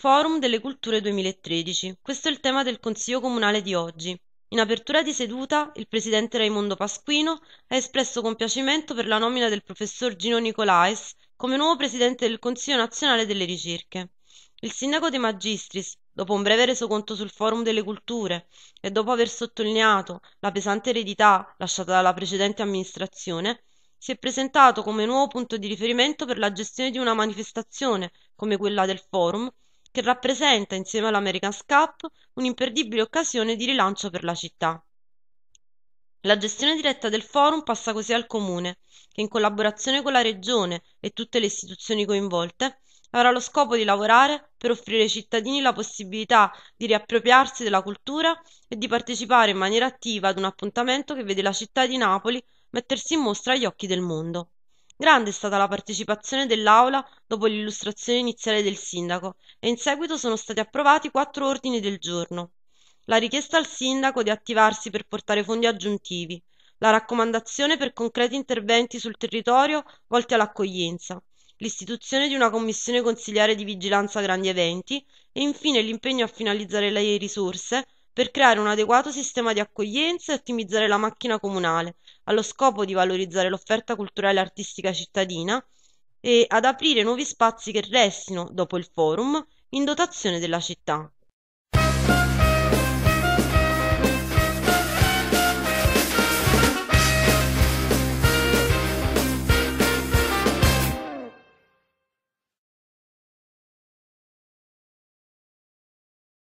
Forum delle Culture 2013. Questo è il tema del Consiglio Comunale di oggi. In apertura di seduta, il presidente Raimondo Pasquino ha espresso compiacimento per la nomina del professor Gino Nicolaes come nuovo presidente del Consiglio Nazionale delle Ricerche. Il sindaco De Magistris, dopo un breve resoconto sul Forum delle Culture e dopo aver sottolineato la pesante eredità lasciata dalla precedente amministrazione, si è presentato come nuovo punto di riferimento per la gestione di una manifestazione come quella del Forum che rappresenta insieme all'America's Cup un'imperdibile occasione di rilancio per la città. La gestione diretta del forum passa così al comune, che in collaborazione con la regione e tutte le istituzioni coinvolte avrà lo scopo di lavorare per offrire ai cittadini la possibilità di riappropriarsi della cultura e di partecipare in maniera attiva ad un appuntamento che vede la città di Napoli mettersi in mostra agli occhi del mondo. Grande è stata la partecipazione dell'Aula dopo l'illustrazione iniziale del Sindaco e in seguito sono stati approvati quattro ordini del giorno. La richiesta al Sindaco di attivarsi per portare fondi aggiuntivi, la raccomandazione per concreti interventi sul territorio volti all'accoglienza, l'istituzione di una commissione consiliare di vigilanza grandi eventi e infine l'impegno a finalizzare le risorse per creare un adeguato sistema di accoglienza e ottimizzare la macchina comunale, allo scopo di valorizzare l'offerta culturale e artistica cittadina e ad aprire nuovi spazi che restino, dopo il forum, in dotazione della città.